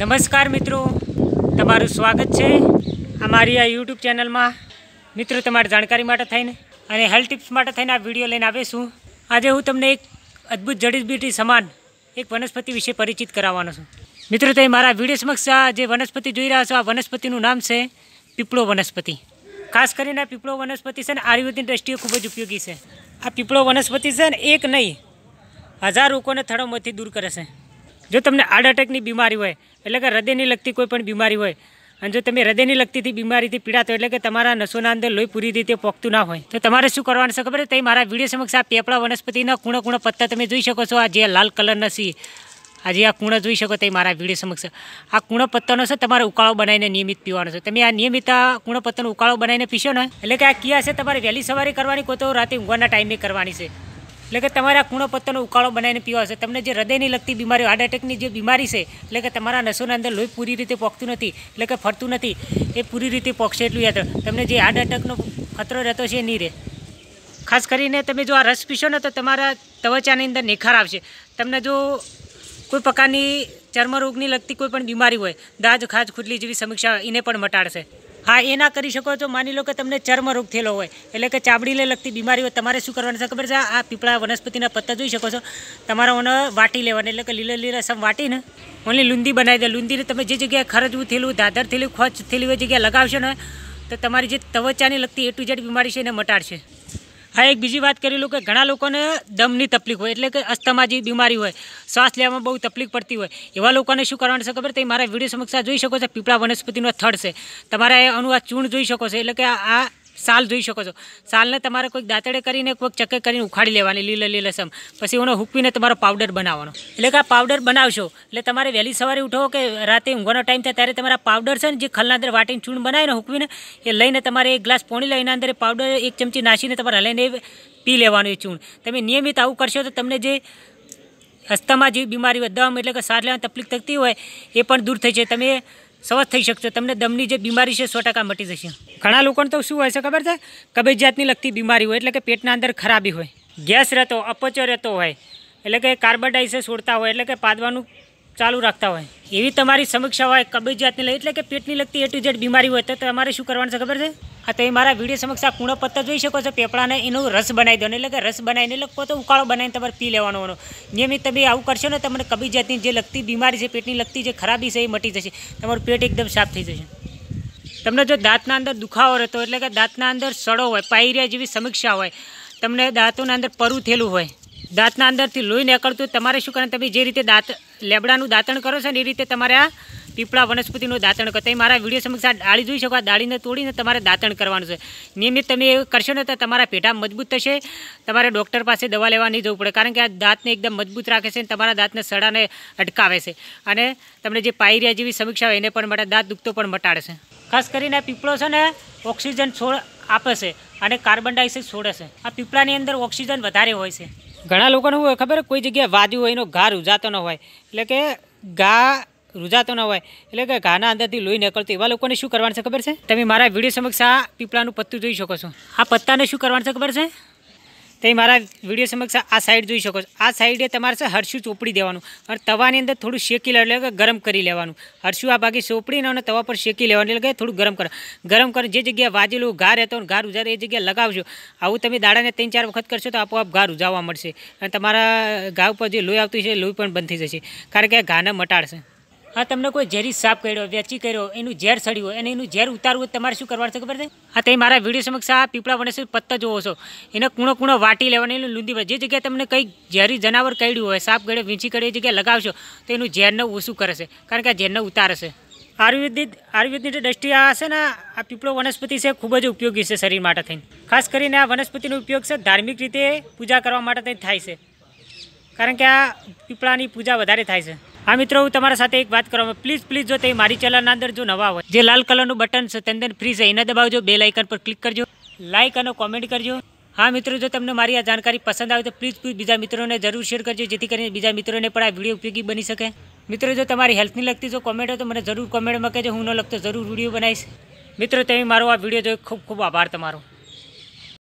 નમસ્કાર મિત્રો તમારું સ્વાગત છે અમારી આ યુટ્યુબ ચેનલમાં મિત્રો તમારી જાણકારી માટે થઈને અને હેલ્થ ટિપ્સ માટે થઈને આ વિડીયો લઈને આવીશું આજે હું તમને એક અદ્ભુત જડીબીટી સમાન એક વનસ્પતિ વિશે પરિચિત કરાવવાનો છું મિત્રો તમે મારા વિડીયો સમક્ષ આ જે વનસ્પતિ જોઈ રહ્યા છો આ વનસ્પતિનું નામ છે પીપળો વનસ્પતિ ખાસ કરીને પીપળો વનસ્પતિ છે ને આયુર્વેદની દ્રષ્ટિએ ખૂબ જ ઉપયોગી છે આ પીપળો વનસ્પતિ છે ને એક નહીં હજાર લોકોને થડોમાંથી દૂર કરે છે જો તમને હાર્ટ અટેકની બીમારી હોય એટલે કે હૃદયની લગતી કોઈ પણ બીમારી હોય અને જો તમે હૃદયની લગતીથી બીમારીથી પીડાતો એટલે કે તમારા નસોના અંદર લોહી પૂરી રીતે પોખતું ના હોય તો તમારે શું કરવાનું છે ખબર તે મારા વિડીયો સમક્ષ આ પેપળા વનસ્પતિના કૂણો કૂણો પત્તા તમે જોઈ શકો છો આ જે લાલ કલરના સી આજે આ કૂણો જોઈ શકો તે મારા વિડીયો સમક્ષ આ કૂણો પત્તાનો છે તમારે ઉકાળો બનાવીને નિયમિત પીવાનો છે તમે આ નિયમિત આ કૂણો પત્તાનો ઉકાળો બનાવીને પીશો ને એટલે કે આ ક્યાં છે તમારે વહેલી સવારે કરવાની કોઈ તો રાતે ઊંઘવાના ટાઈમે કરવાની છે એટલે કે તમારા કૂણો પત્તોનો ઉકાળો બનાવીને પીવા છે તમને જે હૃદયની લગતી બીમારી હાર્ટ એટેકની જે બીમારી છે એટલે કે તમારા નસોના અંદર લોહી પૂરી રીતે પોખતું નથી એટલે કે ફરતું નથી એ પૂરી રીતે પોખશે એટલું યાદ તમને જે હાર્ટ એટેકનો ખતરો રહેતો છે એ નહીં રહે ખાસ કરીને તમે જો આ રસ પીશો ને તો તમારા ત્વચાની અંદર નિખાર આવશે તમને જો કોઈ પ્રકારની ચર્મરોગની લગતી કોઈ પણ બીમારી હોય દાજ ખાજ ખુટલી જેવી સમીક્ષા એને પણ મટાડશે હા એ ના કરી શકો છો માની લો કે તમને ચર્મરોગ થયેલો હોય એટલે કે ચાબડીને લગતી બીમારી હોય તમારે શું કરવાનું છે ખબર છે આ પીપળા વનસ્પતિના પત્તા જોઈ શકો છો તમારે ઓને વાટી લેવાની એટલે કે લીલા લીલા સમ વાટીને ઓનલી લુંદી બનાવી દે લુંદીને તમે જે જગ્યાએ ખરજવું થયેલું ધાધર થયેલું ખોચ થયેલી હોય જગ્યાએ લગાવશો ને તો તમારી જે ત્વચાની લગતી એ ટુ ઝેડ બીમારી છે એને મટાડશે હા એક બીજી વાત કરેલું કે ઘણા લોકોને દમની તકલીફ હોય એટલે કે અસ્થમા જે બીમારી હોય શ્વાસ લેવામાં બહુ તકલીફ પડતી હોય એવા લોકોને શું કરવાનું છે ખબર તે મારા વિડીયો સમક્ષા જોઈ શકો છો પીપળા વનસ્પતિનો થડ છે તમારે આનું આ ચૂર્ણ જોઈ શકો છો એટલે કે આ સાલ જોઈ શકો છો સાલને તમારે કોઈક દાંતડે કરીને કોઈક ચક્કે કરીને ઉખાડી લેવાની લીલે લીલે સમ પછી એનો હૂકવીને તમારો પાવડર બનાવવાનો એટલે કે આ પાવડર બનાવશો એટલે તમારે વહેલી સવારે ઉઠો કે રાતે ઊંઘવાનો ટાઈમ થાય ત્યારે તમારા પાવડર છે ને જે ખલના અંદર વાટીને ચૂણ બનાવીને હૂકવીને એ લઈને તમારે એક ગ્લાસ પોણી લઈને અંદર પાવડર એક ચમચી નાસીને તમારે હલાઈને પી લેવાનું એ ચૂણ તમે નિયમિત આવું કરશો તો તમને જે અસ્થમા જે બીમારી દમ એટલે કે સાર લેવાની તકલીફ થતી હોય એ પણ દૂર થઈ છે તમે સવત થઈ શકશો તમને દમની જે બીમારી છે સો ટકા મટી જશે ઘણા લોકોને તો શું હોય છે ખબર છે કબજિયાતની લગતી બીમારી હોય એટલે કે પેટના અંદર ખરાબી હોય ગેસ રહેતો અપચો રહેતો હોય એટલે કે કાર્બન ડાયોક્સાઇડ છોડતા હોય એટલે કે પાદવાનું ચાલુ રાખતા હોય એવી તમારી સમીક્ષા હોય કબજિયાતની એટલે કે પેટની લગતી એ ટુ ઝેડ બીમારી હોય તો તમારે શું કરવાનું છે ખબર છે આ તમે મારા વિડીયો સમક્ષ આ કૂણો પત્તા જોઈ શકો છો પેપડાને એનો રસ બનાવી દેવાનો એટલે કે રસ બનાવીને એટલે પોતે ઉકાળો બનાવીને તમારે પી લેવાનો નિયમિત તમે આવું કરશો ને તમને કબજિયાતની જે લગતી બીમારી છે પેટની લગતી જે ખરાબી છે એ મટી જશે તમારું પેટ એકદમ સાફ થઈ જશે તમને જો દાંતના અંદર દુખાવો રહેતો એટલે કે દાંતના અંદર સડો હોય પાયરિયા જેવી સમીક્ષા હોય તમને દાંતોના અંદર પરું થયેલું હોય દાંતના અંદરથી લોહી નીકળતું તમારે શું કરે તમે જે રીતે દાંત લેબડાનું દાંતણ કરો છો ને એ રીતે તમારે આ પીપળા વનસ્પતિનું દાંતણ કરો તમે મારા વિડીયો સમક્ષ આ ડાળી જોઈ શકો આ ડાળીને તોડીને તમારે દાંતણ કરવાનું છે નિયમિત તમે એ કરશો ને તો તમારા પેઢા મજબૂત થશે તમારે ડૉક્ટર પાસે દવા લેવા નહીં જવું પડે કારણ કે આ દાંતને એકદમ મજબૂત રાખે છે અને તમારા દાંતને સડાને અટકાવે છે અને તમને જે પાયરિયા જેવી સમીક્ષા હોય એને પણ માટે દાંત દુખતો પણ મટાડે છે ખાસ કરીને પીપળો છે ને ઓક્સિજન છોડ આપે છે અને કાર્બન ડાયોક્સાઇડ છોડે છે આ પીપળાની અંદર ઓક્સિજન વધારે હોય છે ઘણા લોકોને શું હોય ખબર કોઈ જગ્યાએ વાજુ હોય એનો ઘા રૂજાતો ન હોય એટલે કે ઘા રૂજાતો ન હોય એટલે કે ઘાના અંદરથી લોહી નીકળતું એવા લોકોને શું કરવાનું છે ખબર છે તમે મારા વિડીયો સમક્ષ આ પીપળાનું પત્તું જોઈ શકો છો આ પત્તાને શું કરવાનું છે ખબર છે તમે મારા વિડીયો સમક્ષ આ સાઈડ જોઈ શકો છો આ સાઈડે તમારે છે હરશું ચોપડી દેવાનું અને તવાની અંદર થોડું શેકી લેવાનું એટલે કે ગરમ કરી લેવાનું હરશું આ ભાગે ચોપડીને અને તવા પર શેકી લેવાનું એટલે કે થોડું ગરમ કરો ગરમ કરો જે જગ્યાએ વાજેલું ઘા રહેતો ઘા ઉજારે એ જગ્યાએ લગાવજો આવું તમે દાડાને ત્રણ ચાર વખત કરશો તો આપોઆપ ઘા ઉજાવવા મળશે અને તમારા ઘા ઉપર જે લોહી આવતું છે લોહી પણ બંધ થઈ જશે કારણ કે ઘાને મટાડશે હા તમને કોઈ ઝેરી સાપ કર્યો વેચી કર્યો એનું ઝેર સડ્યું હોય અને એનું ઝેર ઉતારવું હોય તમારે શું કરવાનું છે ખબર છે હા તે મારા વિડીયો સમક્ષ આ પીપળા વને શું જોવો છો એને કુણો કૂણો વાટી લેવાની એનું લૂંદી જે જગ્યાએ તમને કંઈક ઝેરી જનાવર કર્યું હોય સાપ ગળ્યો વીંછી કર્યો એ જગ્યાએ લગાવશો તો એનું ઝેરને ઓછું કરશે કારણ કે આ ઝેરને ઉતારશે આયુર્વેદિક આયુર્વેદની દ્રષ્ટિએ આ છે ને આ પીપળો વનસ્પતિ છે ખૂબ જ ઉપયોગી છે શરીર માટે થઈને ખાસ કરીને આ વનસ્પતિનો ઉપયોગ છે ધાર્મિક રીતે પૂજા કરવા માટે થઈને થાય છે કારણ કે આ પીપળાની પૂજા વધારે થાય છે હા મિત્રો હું તમારા સાથે એક વાત કરવા પ્લીઝ પ્લીઝ જો તે મારી ચેનલના અંદર જો નવા હોય જે લાલ કલરનું બટન છે તેની ફ્રી છે એને દબાવજો બે લાઇકન પર ક્લિક કરજો લાઇક અને કોમેન્ટ કરજો હા મિત્રો જો તમને મારી આ જાણકારી પસંદ આવે તો પ્લીઝ પ્લીઝ બીજા મિત્રોને જરૂર શેર કરજો જેથી કરીને બીજા મિત્રોને પણ આ વિડીયો ઉપયોગી બની શકે મિત્રો જો તમારી હેલ્થની લગતી જો કોમેન્ટ હોય તો મને જરૂર કોમેન્ટમાં કહેજો હું ન લગતો જરૂર વિડીયો બનાવીશ મિત્રો તમે મારો આ વિડીયો જોઈ ખૂબ ખૂબ આભાર તમારો